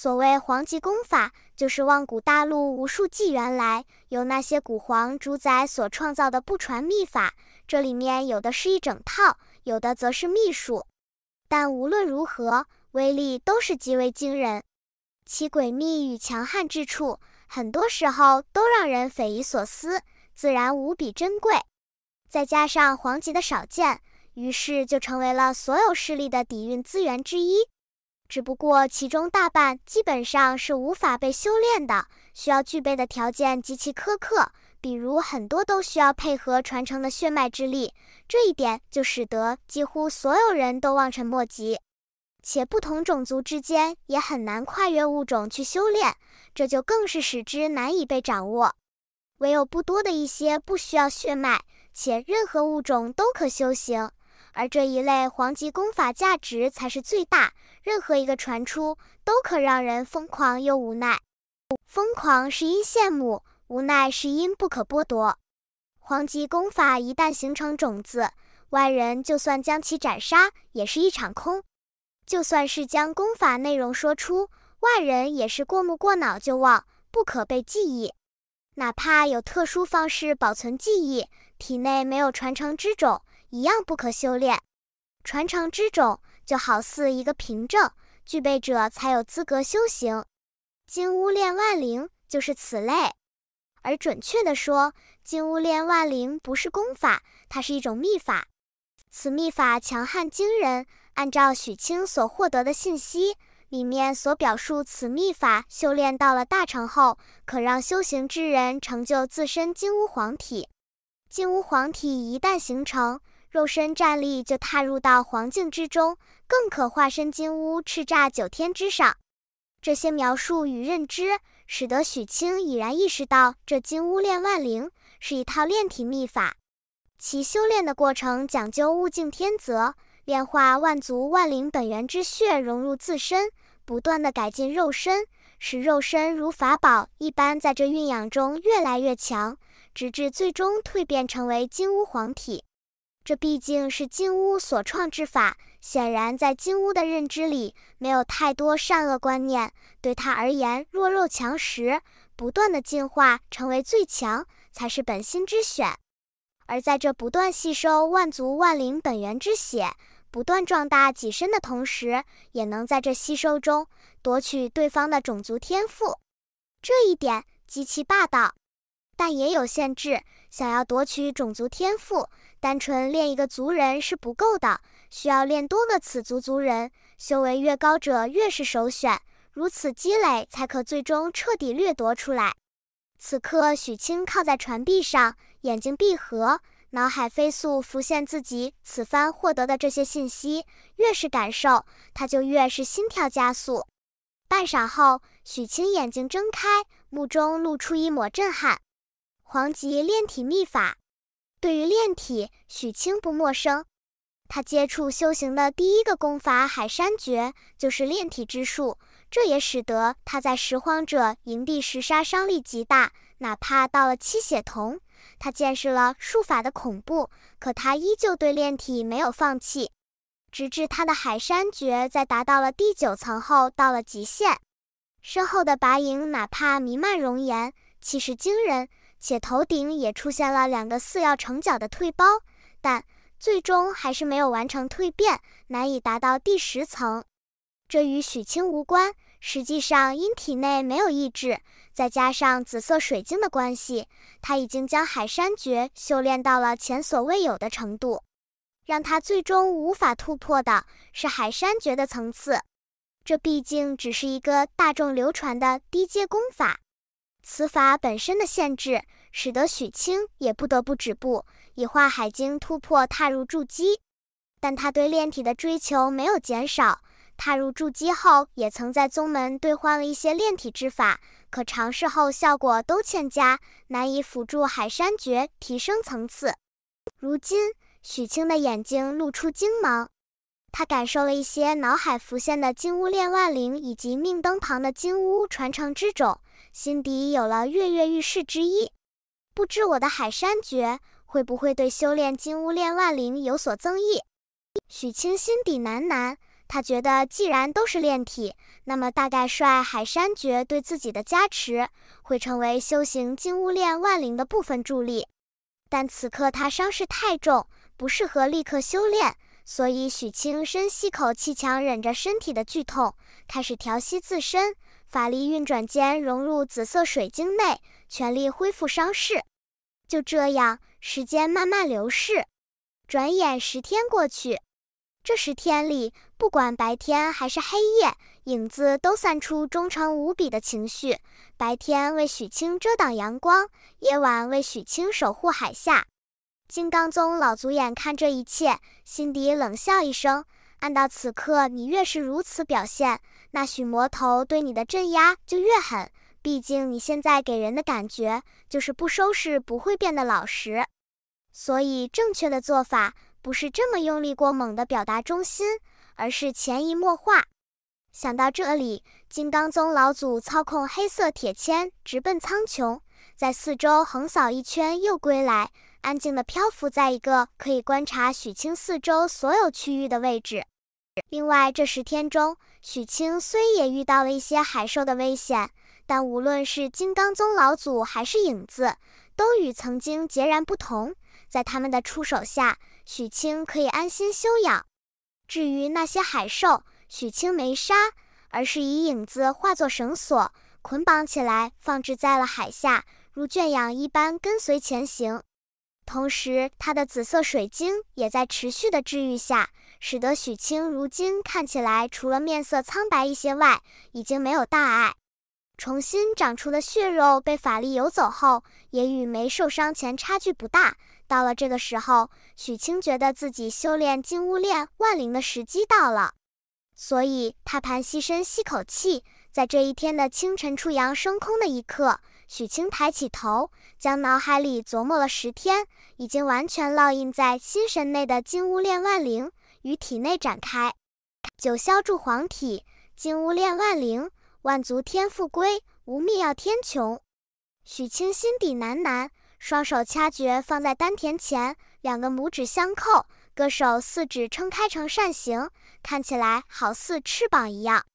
所谓黄级功法，就是望古大陆无数纪元来，由那些古皇主宰所创造的不传秘法。这里面有的是一整套，有的则是秘术，但无论如何，威力都是极为惊人。其诡秘与强悍之处，很多时候都让人匪夷所思，自然无比珍贵。再加上黄级的少见，于是就成为了所有势力的底蕴资源之一。只不过其中大半基本上是无法被修炼的，需要具备的条件极其苛刻，比如很多都需要配合传承的血脉之力，这一点就使得几乎所有人都望尘莫及。且不同种族之间也很难跨越物种去修炼，这就更是使之难以被掌握。唯有不多的一些不需要血脉，且任何物种都可修行。而这一类黄级功法价值才是最大，任何一个传出都可让人疯狂又无奈。疯狂是因羡慕，无奈是因不可剥夺。黄级功法一旦形成种子，外人就算将其斩杀，也是一场空；就算是将功法内容说出，外人也是过目过脑就忘，不可被记忆。哪怕有特殊方式保存记忆，体内没有传承之种。一样不可修炼，传承之种就好似一个凭证，具备者才有资格修行。金乌炼万灵就是此类。而准确的说，金乌炼万灵不是功法，它是一种秘法。此秘法强悍惊人。按照许清所获得的信息，里面所表述此秘法修炼到了大成后，可让修行之人成就自身金乌皇体。金乌皇体一旦形成，肉身战力就踏入到黄境之中，更可化身金乌，叱咤九天之上。这些描述与认知，使得许清已然意识到，这金乌炼万灵是一套炼体秘法。其修炼的过程讲究物竞天择，炼化万族万灵本源之血融入自身，不断的改进肉身，使肉身如法宝一般，在这蕴养中越来越强，直至最终蜕变成为金乌皇体。这毕竟是金乌所创之法，显然在金乌的认知里，没有太多善恶观念。对他而言，弱肉强食，不断的进化成为最强，才是本心之选。而在这不断吸收万族万灵本源之血，不断壮大己身的同时，也能在这吸收中夺取对方的种族天赋，这一点极其霸道。但也有限制，想要夺取种族天赋，单纯练一个族人是不够的，需要练多个此族族人，修为越高者越是首选，如此积累才可最终彻底掠夺出来。此刻许清靠在船壁上，眼睛闭合，脑海飞速浮现自己此番获得的这些信息，越是感受，他就越是心跳加速。半晌后，许清眼睛睁开，目中露出一抹震撼。黄极炼体秘法，对于炼体，许清不陌生。他接触修行的第一个功法《海山诀》就是炼体之术，这也使得他在拾荒者营地时杀伤力极大。哪怕到了七血瞳，他见识了术法的恐怖，可他依旧对炼体没有放弃。直至他的《海山诀》在达到了第九层后，到了极限。身后的白影哪怕弥漫容颜，气势惊人。且头顶也出现了两个似要成角的退包，但最终还是没有完成蜕变，难以达到第十层。这与许清无关，实际上因体内没有意志，再加上紫色水晶的关系，他已经将海山诀修炼到了前所未有的程度。让他最终无法突破的是海山诀的层次，这毕竟只是一个大众流传的低阶功法。此法本身的限制，使得许清也不得不止步，以画海经突破踏入筑基。但他对炼体的追求没有减少，踏入筑基后，也曾在宗门兑换了一些炼体之法，可尝试后效果都欠佳，难以辅助海山诀提升层次。如今，许清的眼睛露出精芒，他感受了一些脑海浮现的金乌炼万灵，以及命灯旁的金乌传承之种。心底有了跃跃欲试之意，不知我的海山诀会不会对修炼金乌炼万灵有所增益？许清心底喃喃，他觉得既然都是炼体，那么大概率海山诀对自己的加持会成为修行金乌炼万灵的部分助力。但此刻他伤势太重，不适合立刻修炼。所以，许清深吸口气，强忍着身体的剧痛，开始调息自身法力运转间，融入紫色水晶内，全力恢复伤势。就这样，时间慢慢流逝，转眼十天过去。这十天里，不管白天还是黑夜，影子都散出忠诚无比的情绪。白天为许清遮挡阳光，夜晚为许清守护海下。金刚宗老祖眼看这一切，心底冷笑一声，按到此刻你越是如此表现，那许魔头对你的镇压就越狠。毕竟你现在给人的感觉就是不收拾不会变得老实，所以正确的做法不是这么用力过猛的表达忠心，而是潜移默化。”想到这里，金刚宗老祖操控黑色铁签直奔苍穹，在四周横扫一圈又归来。安静地漂浮在一个可以观察许清四周所有区域的位置。另外，这十天中，许清虽也遇到了一些海兽的危险，但无论是金刚宗老祖还是影子，都与曾经截然不同。在他们的出手下，许清可以安心休养。至于那些海兽，许清没杀，而是以影子化作绳索捆绑起来，放置在了海下，如圈养一般跟随前行。同时，他的紫色水晶也在持续的治愈下，使得许清如今看起来除了面色苍白一些外，已经没有大碍。重新长出的血肉被法力游走后，也与没受伤前差距不大。到了这个时候，许清觉得自己修炼金乌炼万灵的时机到了，所以他盘膝深吸口气，在这一天的清晨初阳升空的一刻。许清抬起头，将脑海里琢磨了十天、已经完全烙印在心神内的金乌炼万灵与体内展开。九霄铸黄体，金乌炼万灵，万足天复归，无灭要天穹。许清心底喃喃，双手掐诀放在丹田前，两个拇指相扣，各手四指撑开成扇形，看起来好似翅膀一样。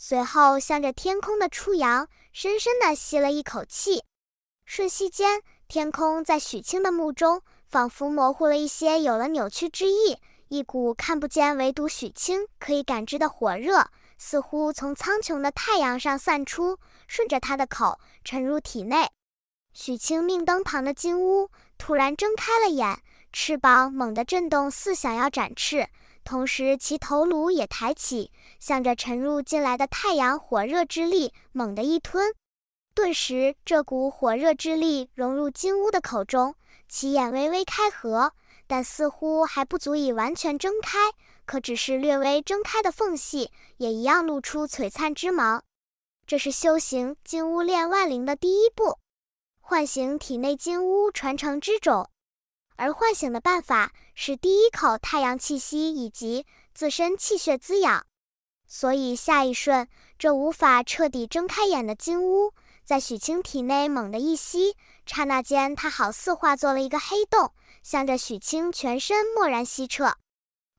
随后向着天空的出阳。深深地吸了一口气，瞬息间，天空在许清的目中仿佛模糊了一些，有了扭曲之意。一股看不见，唯独许清可以感知的火热，似乎从苍穹的太阳上散出，顺着他的口沉入体内。许清命灯旁的金乌突然睁开了眼，翅膀猛地震动，似想要展翅。同时，其头颅也抬起，向着沉入进来的太阳火热之力猛地一吞，顿时，这股火热之力融入金乌的口中。其眼微微开合，但似乎还不足以完全睁开，可只是略微睁开的缝隙，也一样露出璀璨之芒。这是修行金乌炼万灵的第一步，唤醒体内金乌传承之种。而唤醒的办法是第一口太阳气息以及自身气血滋养，所以下一瞬，这无法彻底睁开眼的金乌，在许清体内猛地一吸，刹那间，它好似化作了一个黑洞，向着许清全身蓦然吸撤。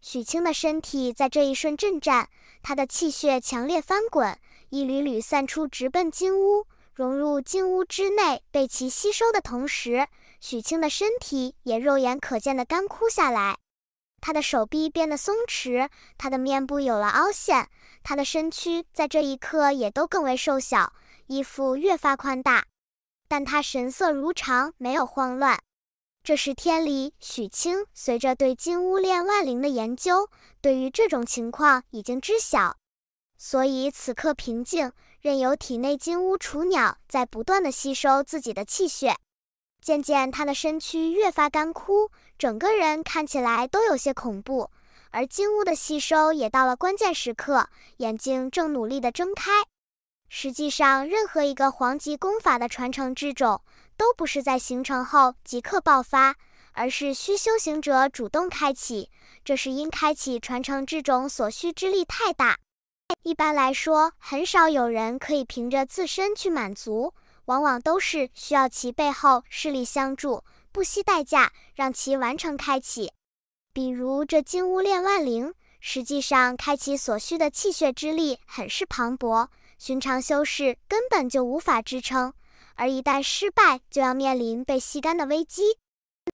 许清的身体在这一瞬震颤，他的气血强烈翻滚，一缕缕散出，直奔金乌，融入金乌之内，被其吸收的同时。许清的身体也肉眼可见的干枯下来，他的手臂变得松弛，他的面部有了凹陷，他的身躯在这一刻也都更为瘦小，衣服越发宽大。但他神色如常，没有慌乱。这十天里，许清随着对金乌炼万灵的研究，对于这种情况已经知晓，所以此刻平静，任由体内金乌雏鸟在不断的吸收自己的气血。渐渐，他的身躯越发干枯，整个人看起来都有些恐怖。而金乌的吸收也到了关键时刻，眼睛正努力地睁开。实际上，任何一个黄级功法的传承之种，都不是在形成后即刻爆发，而是需修行者主动开启。这是因开启传承之种所需之力太大，一般来说，很少有人可以凭着自身去满足。往往都是需要其背后势力相助，不惜代价让其完成开启。比如这金乌炼万灵，实际上开启所需的气血之力很是磅礴，寻常修士根本就无法支撑。而一旦失败，就要面临被吸干的危机。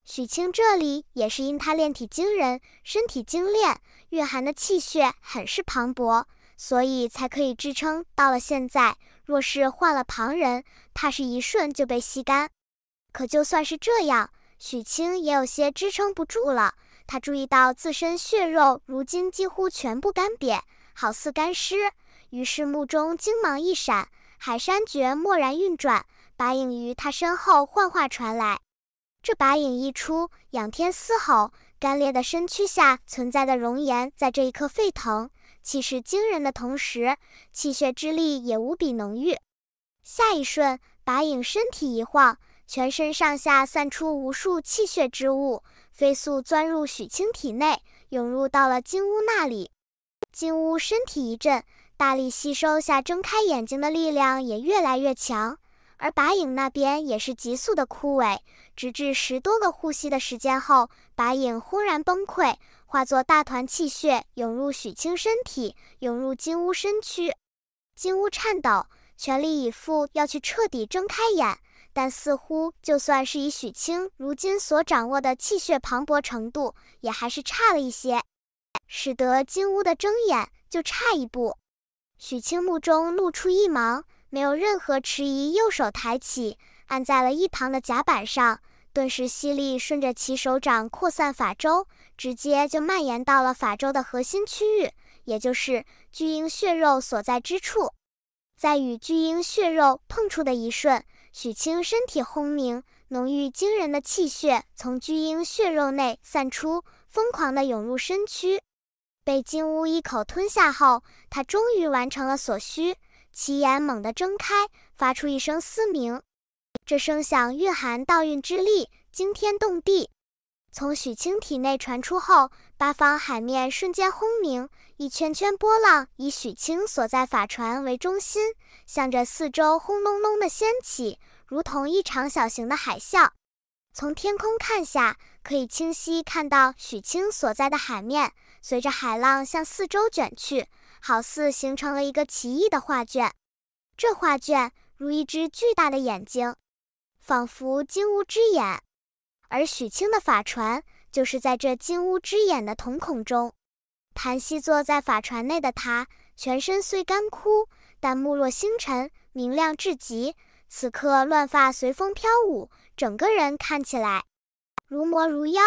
许清这里也是因他炼体惊人，身体精炼，蕴含的气血很是磅礴。所以才可以支撑到了现在。若是换了旁人，怕是一瞬就被吸干。可就算是这样，许清也有些支撑不住了。他注意到自身血肉如今几乎全部干瘪，好似干尸。于是目中精芒一闪，海山诀蓦然运转，白影于他身后幻化传来。这白影一出，仰天嘶吼，干裂的身躯下存在的熔岩在这一刻沸腾。气势惊人的同时，气血之力也无比浓郁。下一瞬，白影身体一晃，全身上下散出无数气血之物，飞速钻入许清体内，涌入到了金乌那里。金乌身体一震，大力吸收下，睁开眼睛的力量也越来越强。而白影那边也是急速的枯萎，直至十多个呼吸的时间后，白影忽然崩溃。化作大团气血涌入许清身体，涌入金乌身躯。金乌颤抖，全力以赴要去彻底睁开眼，但似乎就算是以许清如今所掌握的气血磅礴程度，也还是差了一些，使得金乌的睁眼就差一步。许清目中露出一芒，没有任何迟疑，右手抬起，按在了一旁的甲板上。顿时，吸力顺着其手掌扩散法舟，直接就蔓延到了法舟的核心区域，也就是巨婴血肉所在之处。在与巨婴血肉碰触的一瞬，许清身体轰鸣，浓郁惊人的气血从巨婴血肉内散出，疯狂地涌入身躯。被金乌一口吞下后，他终于完成了所需，其眼猛地睁开，发出一声嘶鸣。这声响蕴含道运之力，惊天动地，从许清体内传出后，八方海面瞬间轰鸣，一圈圈波浪以许清所在法船为中心，向着四周轰隆隆地掀起，如同一场小型的海啸。从天空看下，可以清晰看到许清所在的海面随着海浪向四周卷去，好似形成了一个奇异的画卷。这画卷如一只巨大的眼睛。仿佛金乌之眼，而许清的法船就是在这金乌之眼的瞳孔中。盘膝坐在法船内的他，全身虽干枯，但目若星辰，明亮至极。此刻乱发随风飘舞，整个人看起来如魔如妖。